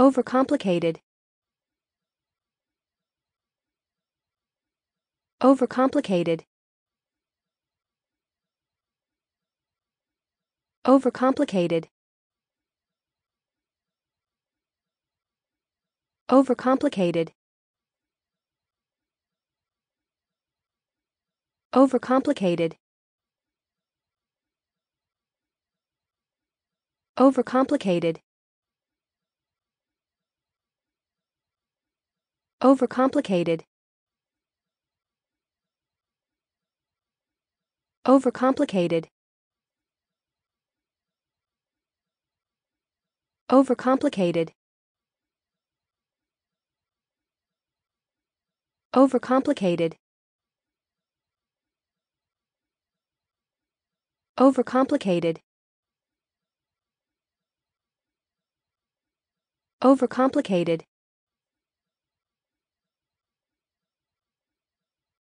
Overcomplicated. Overcomplicated. Overcomplicated. Overcomplicated. Overcomplicated. Overcomplicated. Overcomplicated. Overcomplicated. Overcomplicated. Overcomplicated. Overcomplicated. Overcomplicated.